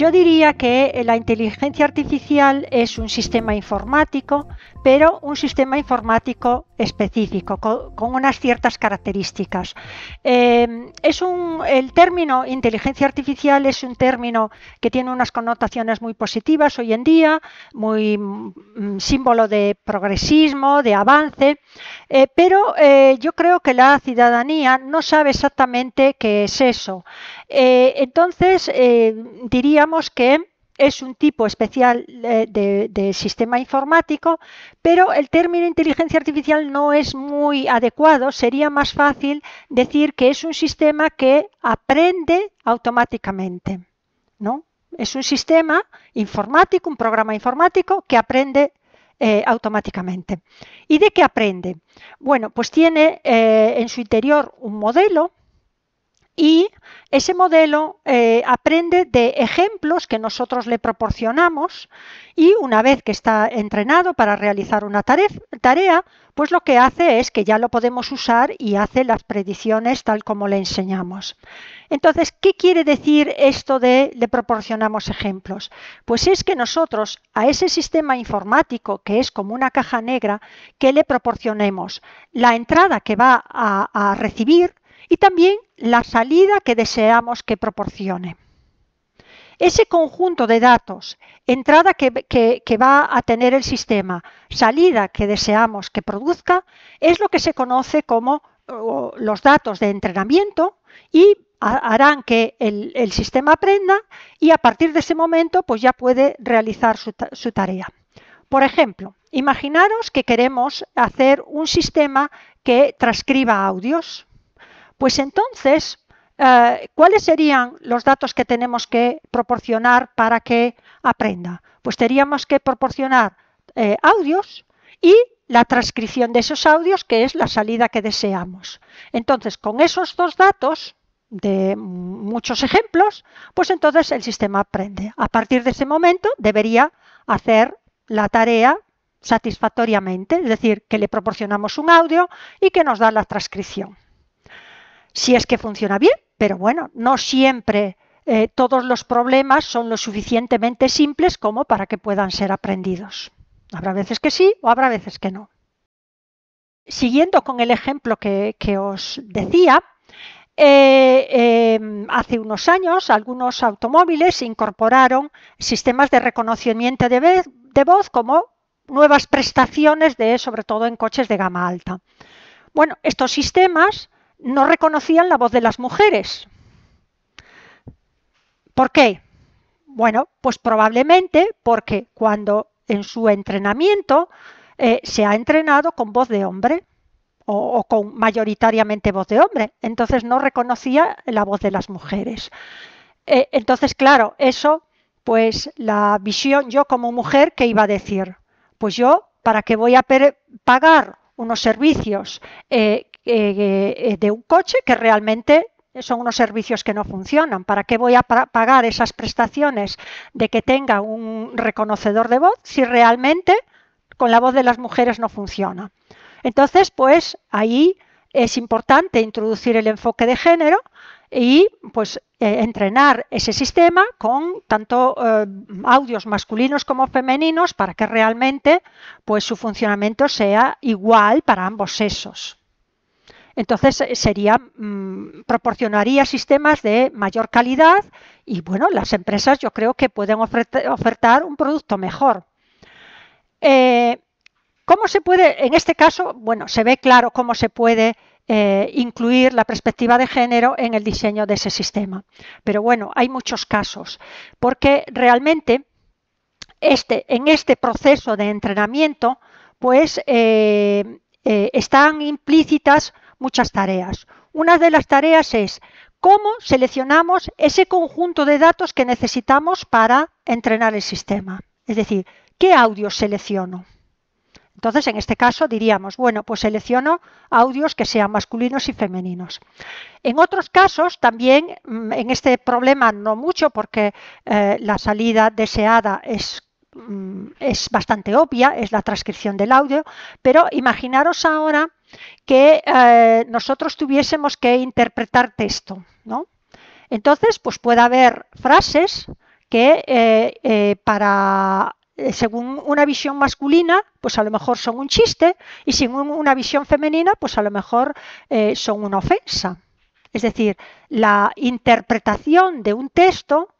Yo diría que eh, la inteligencia artificial es un sistema informático, pero un sistema informático específico, con, unas ciertas características. Em, es el término inteligencia artificial es un término que tiene unas connotaciones muy positivas hoy en día, muy mm, símbolo de progresismo, de avance, eh, pero eh, yo creo que la ciudadanía no sabe exactamente qué es eso. Eh, entonces, diríamos que es un tipo especial eh, de, sistema informático, pero el término inteligencia artificial no es muy adecuado. Sería más fácil decir que es un sistema que aprende automáticamente. ¿no? Es un sistema informático, un programa informático que aprende eh, automáticamente. ¿Y de qué aprende? Bueno, pues tiene eh, en su interior un modelo y ese modelo eh, aprende de ejemplos que nosotros le proporcionamos y una vez que está entrenado para realizar una tarea, pues lo que hace es que ya lo podemos usar y hace las predicciones tal como le enseñamos. Entonces, ¿qué quiere decir esto de le proporcionamos ejemplos? Pues es que nosotros a ese sistema informático, que es como una caja negra, que le proporcionemos la entrada que va a recibir y también la salida que deseamos que proporcione. Ese conjunto de datos, entrada que, va a tener el sistema, salida que deseamos que produzca, es lo que se conoce como los datos de entrenamiento y harán que el, sistema aprenda y a partir de ese momento pues ya puede realizar su, su tarea. Por ejemplo, imaginaros que queremos hacer un sistema que transcriba audios. Pues entonces, eh, ¿cuáles serían los datos que tenemos que proporcionar para que aprenda? Pues teníamos que proporcionar eh, audios y la transcripción de esos audios, que es la salida que deseamos. Entonces, con esos dos datos de muchos ejemplos, pues entonces el sistema aprende. A partir de ese momento debería hacer la tarea satisfactoriamente, es decir, que le proporcionamos un audio y que nos da la transcripción si es que funciona bien, pero bueno, no siempre eh, todos los problemas son lo suficientemente simples como para que puedan ser aprendidos. Habrá veces que sí o habrá veces que no. Siguiendo con el ejemplo que, os decía, eh, em, hace unos años algunos automóviles incorporaron sistemas de reconocimiento de, de voz como nuevas prestaciones de, sobre todo en coches de gama alta. Bueno, estos sistemas no reconocían la voz de las mujeres. ¿Por qué? Bueno, pues probablemente porque cuando en su entrenamiento eh, se ha entrenado con voz de hombre o, con mayoritariamente voz de hombre, entonces no reconocía la voz de las mujeres. Eh, entonces, claro, eso, pues la visión yo como mujer, ¿qué iba a decir? Pues yo, ¿para qué voy a pagar unos servicios eh, eh, eh, de un coche que realmente son unos servicios que no funcionan. ¿Para qué voy a pagar esas prestaciones de que tenga un reconocedor de voz si realmente con la voz de las mujeres no funciona? Entonces, pues ahí es importante introducir el enfoque de género y pues eh, entrenar ese sistema con tanto audios masculinos como femeninos para que realmente pues su funcionamiento sea igual para ambos sexos. Entonces eh, sería mm, proporcionaría sistemas de mayor calidad y bueno, las empresas yo creo que pueden ofertar un producto mejor. Eh, ¿Cómo se puede, en este caso, bueno, se ve claro cómo se puede eh, incluir la perspectiva de género en el diseño de ese sistema. Pero bueno, hay muchos casos, porque realmente este, en este proceso de entrenamiento, pues están implícitas muchas tareas. Una de las tareas es cómo seleccionamos ese conjunto de datos que necesitamos para entrenar el sistema. Es decir, ¿qué audios selecciono? Entonces, en este caso diríamos, bueno, pues selecciono audios que sean masculinos y femeninos. En otros casos, también mm, en este problema no mucho, porque eh, la salida deseada es Mm, es bastante obvia, es la transcripción del audio, pero imaginaros ahora que eh, nosotros tuviésemos que interpretar texto, ¿no? Entonces, pues puede haber frases que eh, eh, para según una visión masculina, pues a lo mejor son un chiste, y según una visión femenina, pues a lo mejor son una ofensa. Es decir, la interpretación de un texto,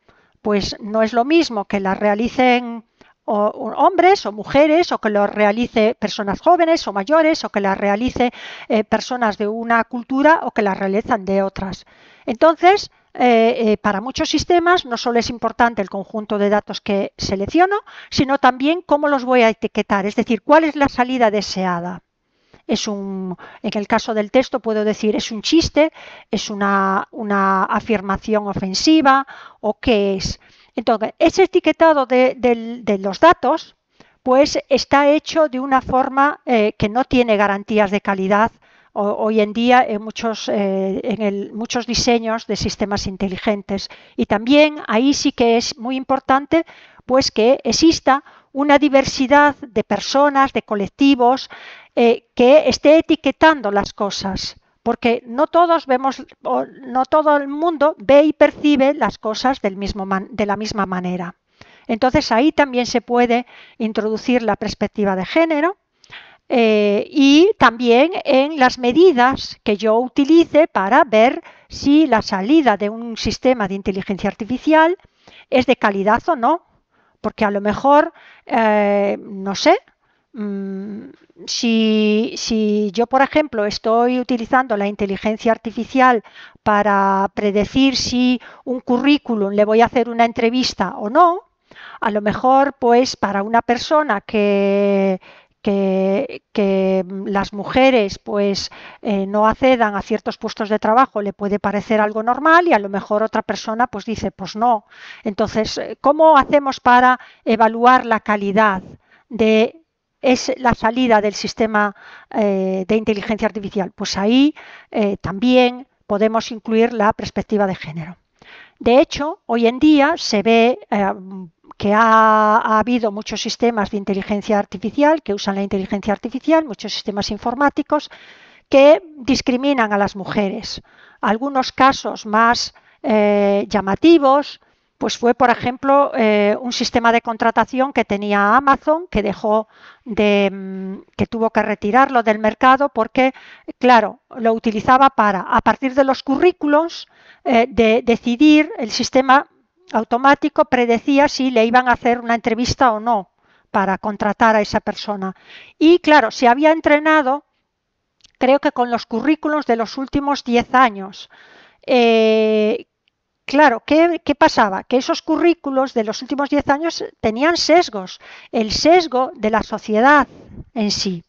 pues no es lo mismo que la realicen o, hombres o mujeres, o que lo realice personas jóvenes o mayores, o que la realice eh, personas de una cultura o que la realizan de otras. Entonces, eh, eh, para muchos sistemas no solo es importante el conjunto de datos que selecciono, sino también cómo los voy a etiquetar, es decir, cuál es la salida deseada. Es un, en el caso del texto puedo decir es un chiste, es una, una afirmación ofensiva o qué es. Entonces, ese etiquetado de, los datos, pues está hecho de una forma eh, que no tiene garantías de calidad hoy en día eh, eh, en, muchos, diseños de sistemas inteligentes. Y también ahí sí que es muy importante pues que exista una diversidad de personas, de colectivos, que esté etiquetando las cosas porque no todos vemos, o no todo el mundo ve y percibe las cosas de la misma manera. Entonces ahí también se puede introducir la perspectiva de género eh, y también en las medidas que yo utilice para ver si la salida de un sistema de inteligencia artificial es de calidad o no, porque a lo mejor, eh, no sé, mm, si, yo, por ejemplo, estoy utilizando la inteligencia artificial para predecir si un currículum le voy a hacer una entrevista o no, a lo mejor, pues, para una persona que, que, las mujeres pues eh, no accedan a ciertos puestos de trabajo le puede parecer algo normal y a lo mejor otra persona pues dice pues no entonces eh, cómo hacemos para evaluar la calidad de es la salida del sistema eh, de inteligencia artificial. Pues ahí eh, también podemos incluir la perspectiva de género. De hecho, hoy en día se ve eh, que ha, habido muchos sistemas de inteligencia artificial que usan la inteligencia artificial, muchos sistemas informáticos que discriminan a las mujeres. Algunos casos más llamativos pues fue, por ejemplo, eh, un sistema de contratación que tenía Amazon, que dejó de, mm, que tuvo que retirarlo del mercado porque, claro, lo utilizaba para, a partir de los currículos, eh, de decidir el sistema automático predecía si le iban a hacer una entrevista o no para contratar a esa persona. Y claro, se había entrenado, creo que con los currículos de los últimos 10 años, eh, Claro, ¿qué, pasaba? Que esos currículos de los últimos 10 años tenían sesgos, el sesgo de la sociedad en sí,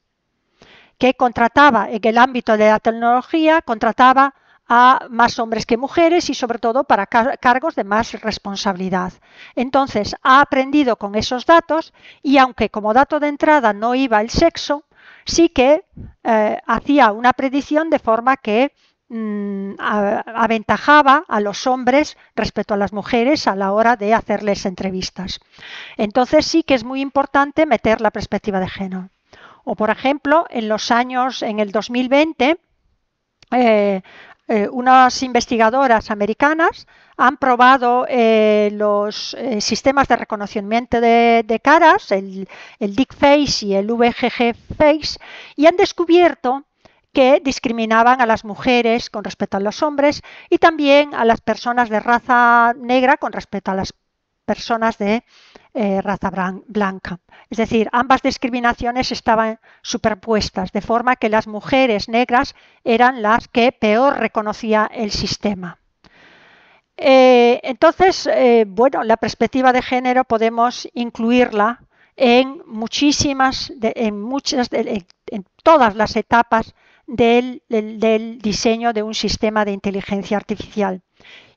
que contrataba en el ámbito de la tecnología, contrataba a más hombres que mujeres y sobre todo para cargos de más responsabilidad. Entonces, ha aprendido con esos datos y aunque como dato de entrada no iba el sexo, sí que eh, hacía una predicción de forma que Mm, aventajaba a los hombres respecto a las mujeres a la hora de hacerles entrevistas. Entonces sí que es muy importante meter la perspectiva de género. O por ejemplo, en los años, en el 2020, eh, eh, unas investigadoras americanas han probado eh, los sistemas de reconocimiento de, caras, el, el Face y el VGG Face, y han descubierto que discriminaban a las mujeres con respecto a los hombres y también a las personas de raza negra con respecto a las personas de eh, raza blanca. Es decir, ambas discriminaciones estaban superpuestas, de forma que las mujeres negras eran las que peor reconocía el sistema. Eh, entonces, eh, bueno, la perspectiva de género podemos incluirla en muchísimas, en muchas, en todas las etapas del, diseño de un sistema de inteligencia artificial.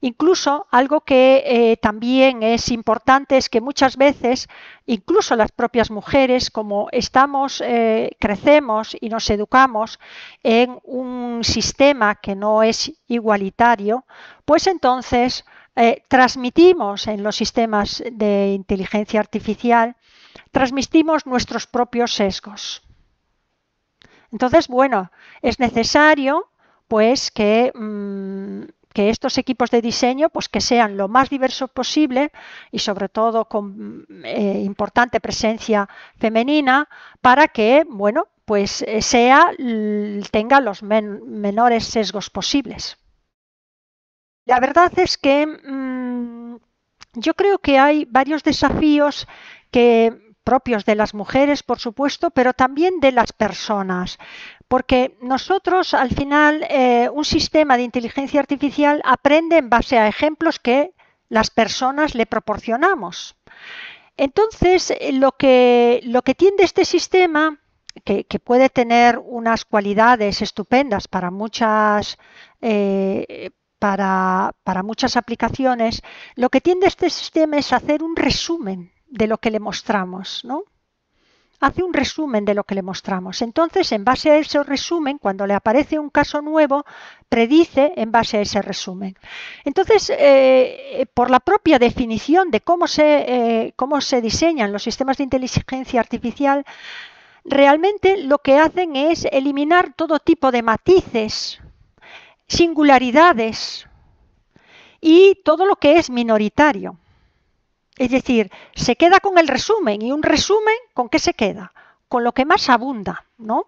Incluso algo que eh, también es importante es que muchas veces, incluso las propias mujeres, como estamos, eh, crecemos y nos educamos en un sistema que no es igualitario, pues entonces eh, transmitimos en los sistemas de inteligencia artificial, transmitimos nuestros propios sesgos. Entonces, bueno, es necesario pues mm, que, estos equipos de diseño pues que sean lo más diversos posible y sobre todo con eh, importante presencia femenina para que, bueno, pues eh, tenga los menores sesgos posibles. La verdad es que mm, yo creo que hay varios desafíos que propios de las mujeres, por supuesto, pero también de las personas. Porque nosotros, al final, eh, un sistema de inteligencia artificial aprende en base a ejemplos que las personas le proporcionamos. Entonces, eh, lo que, lo que tiende este sistema que, puede tener unas cualidades estupendas para muchas, eh, para, para muchas aplicaciones, lo que tiende este sistema es hacer un resumen de lo que le mostramos, ¿no? Hace un resumen de lo que le mostramos. Entonces, en base a ese resumen, cuando le aparece un caso nuevo, predice en base a ese resumen. Entonces, eh, eh, por la propia definición de cómo se, eh, cómo se diseñan los sistemas de inteligencia artificial, realmente lo que hacen es eliminar todo tipo de matices, singularidades y todo lo que es minoritario. Es decir, se queda con el resumen y un resumen, ¿con qué se queda? Con lo que más abunda, ¿no?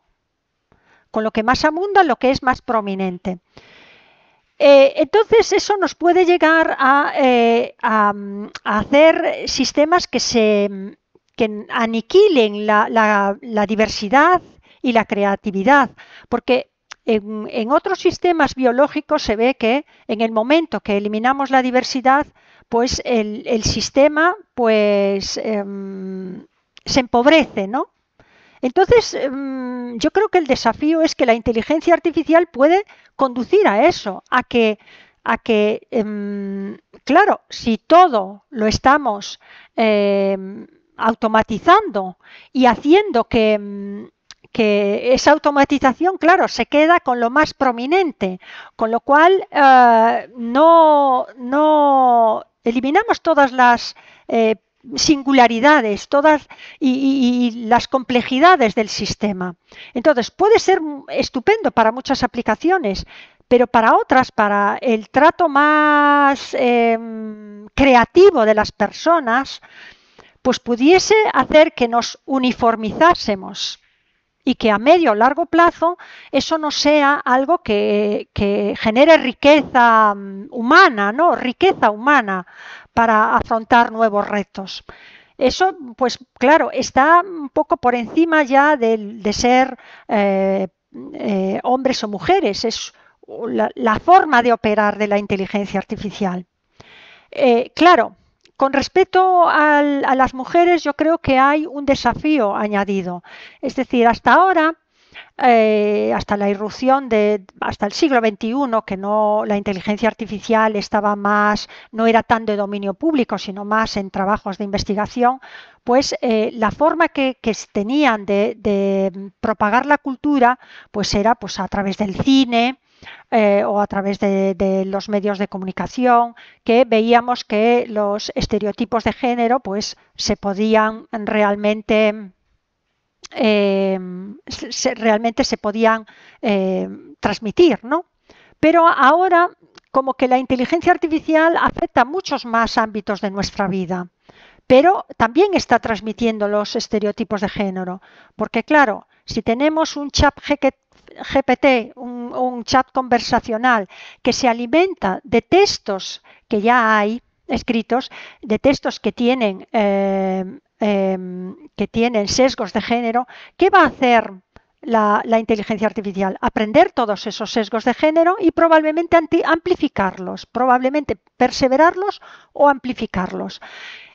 Con lo que más abunda, lo que es más prominente. Eh, entonces, eso nos puede llegar a, eh, hacer sistemas que, se, aniquilen la, diversidad y la creatividad, porque en, otros sistemas biológicos se ve que en el momento que eliminamos la diversidad, pues el, el sistema pues em, se empobrece, ¿no? Entonces, em, yo creo que el desafío es que la inteligencia artificial puede conducir a eso, a que, a que em, claro, si todo lo estamos automatizando y haciendo que, que esa automatización, claro, se queda con lo más prominente, con lo cual eh, no, no Eliminamos todas las eh, singularidades todas y, las complejidades del sistema. Entonces, puede ser estupendo para muchas aplicaciones, pero para otras, para el trato más em, creativo de las personas, pues pudiese hacer que nos uniformizásemos y que a medio o largo plazo eso no sea algo que, genere riqueza mm, humana, ¿no? Riqueza humana para afrontar nuevos retos. Eso, pues claro, está un poco por encima ya de, ser eh, eh, hombres o mujeres. Es la, forma de operar de la inteligencia artificial. Eh, claro, con respecto a las mujeres, yo creo que hay un desafío añadido. Es decir, hasta ahora eh, hasta la irrupción de hasta el siglo XXI, que no la inteligencia artificial estaba más, no era tan de dominio público, sino más en trabajos de investigación, pues eh, la forma que, tenían de, de, propagar la cultura, pues era pues a través del cine, eh, o a través de, los medios de comunicación, que veíamos que los estereotipos de género pues, se podían realmente... Em, realmente se podían em, transmitir, ¿no? Pero ahora, como que la inteligencia artificial afecta muchos más ámbitos de nuestra vida, pero también está transmitiendo los estereotipos de género, porque claro, si tenemos un chat GPT, un, chat conversacional que se alimenta de textos que ya hay escritos, de textos que tienen, em, em, que tienen sesgos de género, ¿qué va a hacer la, la, inteligencia artificial, aprender todos esos sesgos de género y probablemente amplificarlos, probablemente perseverarlos o amplificarlos.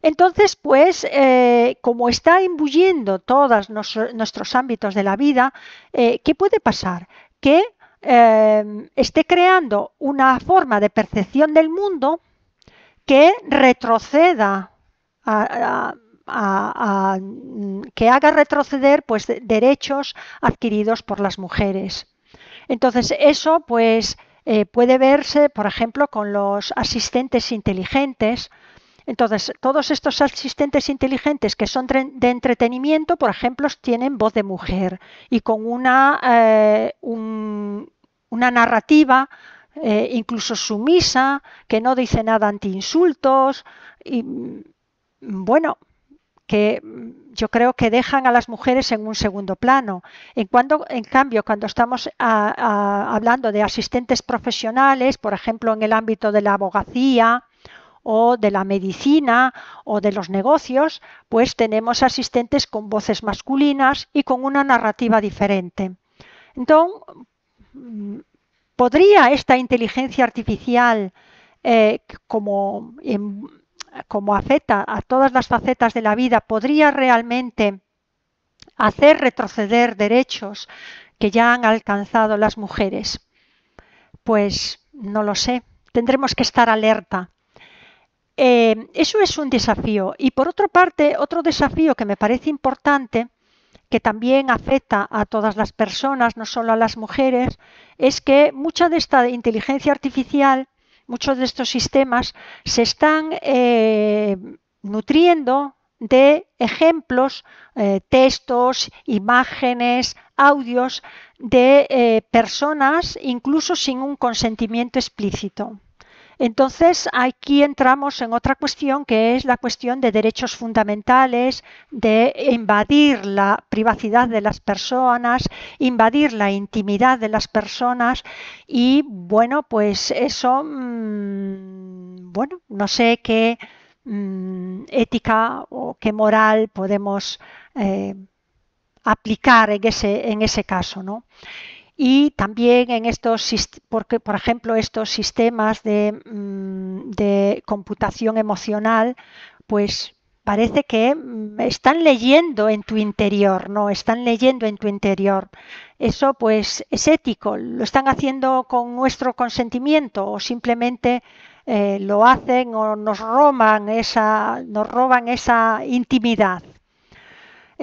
Entonces, pues, eh, como está imbuyendo todos nuestros ámbitos de la vida, eh, ¿qué puede pasar? Que em, esté creando una forma de percepción del mundo que retroceda que haga retroceder pues derechos adquiridos por las mujeres. Entonces eso pues eh, puede verse, por ejemplo, con los asistentes inteligentes entonces, todos estos asistentes inteligentes que son de entretenimiento, por ejemplo, tienen voz de mujer y con una, eh, narrativa eh, incluso sumisa, que no dice nada anti-insultos y mm, bueno, que mm, yo creo que dejan a las mujeres en un segundo plano. En, en cambio, cuando estamos hablando de asistentes profesionales, por ejemplo, en el ámbito de la abogacía, o de la medicina o de los negocios, pues tenemos asistentes con voces masculinas y con una narrativa diferente. Entonces, ¿podría esta inteligencia artificial, eh, como, como afecta a todas las facetas de la vida, podría realmente hacer retroceder derechos que ya han alcanzado las mujeres? Pues no lo sé. Tendremos que estar alerta eh, eso es un desafío. Y por otra parte, otro desafío que me parece importante, que también afecta a todas las personas, no solo a las mujeres, es que mucha de esta inteligencia artificial, muchos de estos sistemas se están eh, nutriendo de ejemplos, eh, textos, imágenes, audios de personas, incluso sin un consentimiento explícito. Entonces, aquí entramos en otra cuestión que es la cuestión de derechos fundamentales, de invadir la privacidad de las personas, invadir la intimidad de las personas y, bueno, pues eso, mm, bueno, no sé qué mm, ética o qué moral podemos eh, aplicar en ese, en ese caso, ¿no? Y también en estos, porque, por ejemplo, estos sistemas de, mm, computación emocional, pues parece que mm, están leyendo en tu interior, ¿no? Están leyendo en tu interior. Eso pues es ético. ¿Lo están haciendo con nuestro consentimiento o simplemente eh, lo hacen o nos roban esa, nos roban esa intimidad?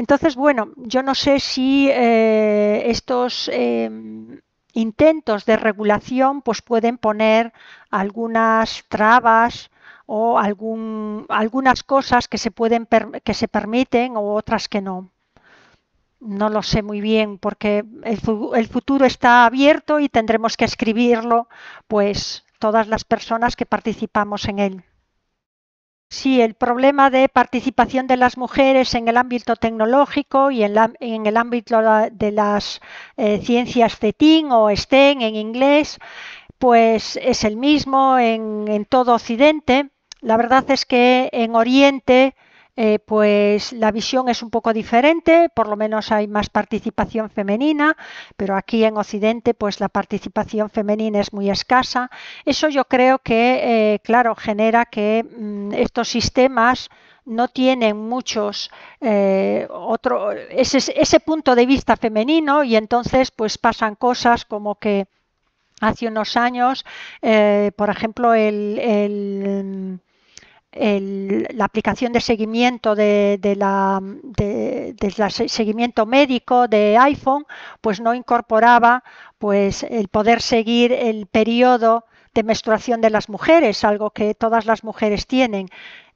Entonces, bueno, yo no sé si eh, estos em, intentos de regulación pues pueden poner algunas trabas o algunas cosas que se, pueden que se permiten o otras que no. No lo sé muy bien porque el, el futuro está abierto y tendremos que escribirlo pues todas las personas que participamos en él. Sí, el problema de participación de las mujeres en el ámbito tecnológico y en, el ámbito de las eh, ciencias CETIN o STEM en inglés, pues es el mismo en todo Occidente. La verdad es que en Oriente eh, pues la visión es un poco diferente, por lo menos hay más participación femenina, pero aquí en Occidente pues la participación femenina es muy escasa. Eso yo creo que, eh, claro, genera que mm, estos sistemas no tienen muchos eh, otro ese, ese punto de vista femenino y entonces pues pasan cosas como que hace unos años, por ejemplo, el la aplicación de seguimiento de, la, seguimiento médico de iPhone, pues no incorporaba pues el poder seguir el periodo de menstruación de las mujeres, algo que todas las mujeres tienen.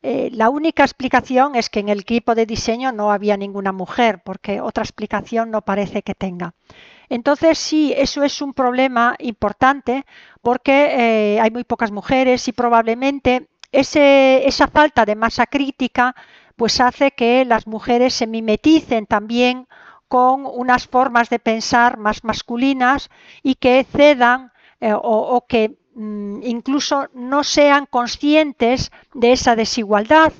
Eh, la única explicación es que en el equipo de diseño no había ninguna mujer, porque otra explicación no parece que tenga. Entonces, sí, eso es un problema importante porque eh, hay muy pocas mujeres y probablemente esa falta de masa crítica pues hace que las mujeres se mimeticen también con unas formas de pensar más masculinas y que cedan eh, o, que mm, incluso no sean conscientes de esa desigualdad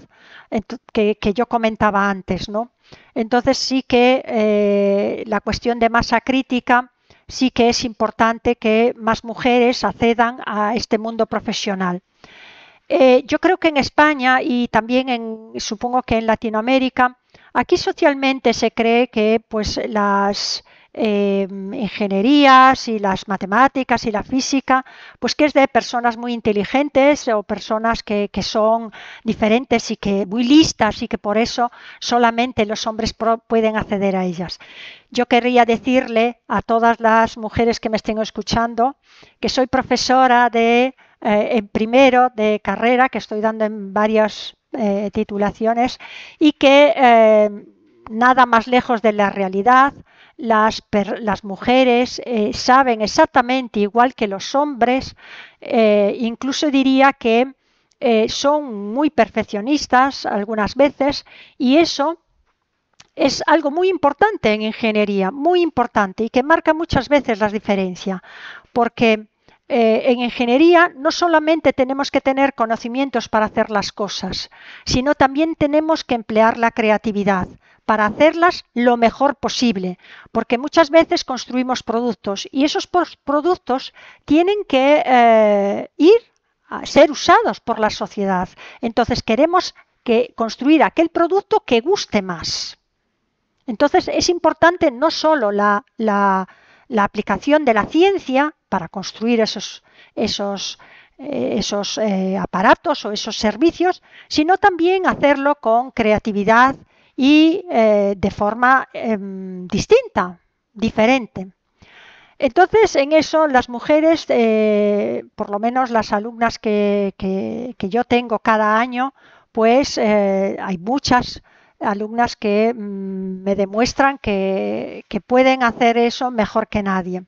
que, yo comentaba antes. ¿no? Entonces sí que eh, la cuestión de masa crítica sí que es importante que más mujeres accedan a este mundo profesional. Eh, yo creo que en España y también en, supongo que en Latinoamérica, aquí socialmente se cree que pues, las em, ingenierías y las matemáticas y la física, pues que es de personas muy inteligentes o personas que, son diferentes y que muy listas y que por eso solamente los hombres pueden acceder a ellas. Yo querría decirle a todas las mujeres que me estén escuchando que soy profesora de eh, en primero de carrera que estoy dando en varias eh, titulaciones y que eh, nada más lejos de la realidad, las, las mujeres saben exactamente igual que los hombres, incluso diría que son muy perfeccionistas algunas veces y eso es algo muy importante en ingeniería, muy importante y que marca muchas veces la diferencia porque eh, en ingeniería no solamente tenemos que tener conocimientos para hacer las cosas, sino también tenemos que emplear la creatividad para hacerlas lo mejor posible, porque muchas veces construimos productos y esos productos tienen que eh, ir a ser usados por la sociedad. Entonces queremos que construir aquel producto que guste más. Entonces es importante no solo la la aplicación de la ciencia para construir esos, esos, eh, esos eh, aparatos o esos servicios, sino también hacerlo con creatividad y eh, de forma em, distinta, diferente. Entonces, en eso las mujeres, por lo menos las alumnas que yo tengo cada año, pues hay muchas alumnas que mm, me demuestran que, pueden hacer eso mejor que nadie.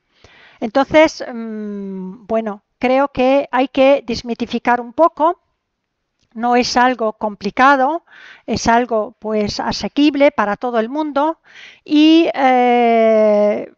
Entonces, mm, bueno, creo que hay que desmitificar un poco. No es algo complicado, es algo pues asequible para todo el mundo y, eh,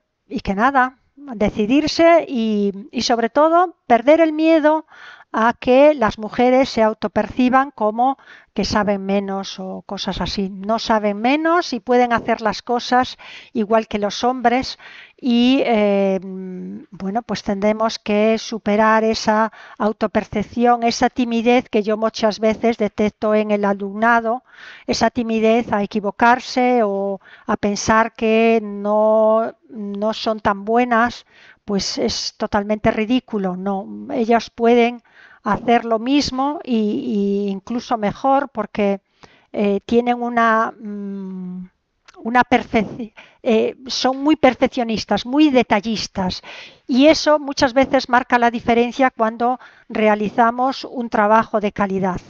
que nada, decidirse y sobre todo perder el miedo a que las mujeres se autoperciban como que saben menos o cosas así. No saben menos y pueden hacer las cosas igual que los hombres y eh, bueno, pues tendremos que superar esa autopercepción, esa timidez que yo muchas veces detecto en el alumnado, esa timidez a equivocarse o a pensar que no, no son tan buenas pues es totalmente ridículo. No, ellas pueden hacer lo mismo e incluso mejor porque eh, tienen una, mm, una eh, son muy perfeccionistas, muy detallistas y eso muchas veces marca la diferencia cuando realizamos un trabajo de calidad.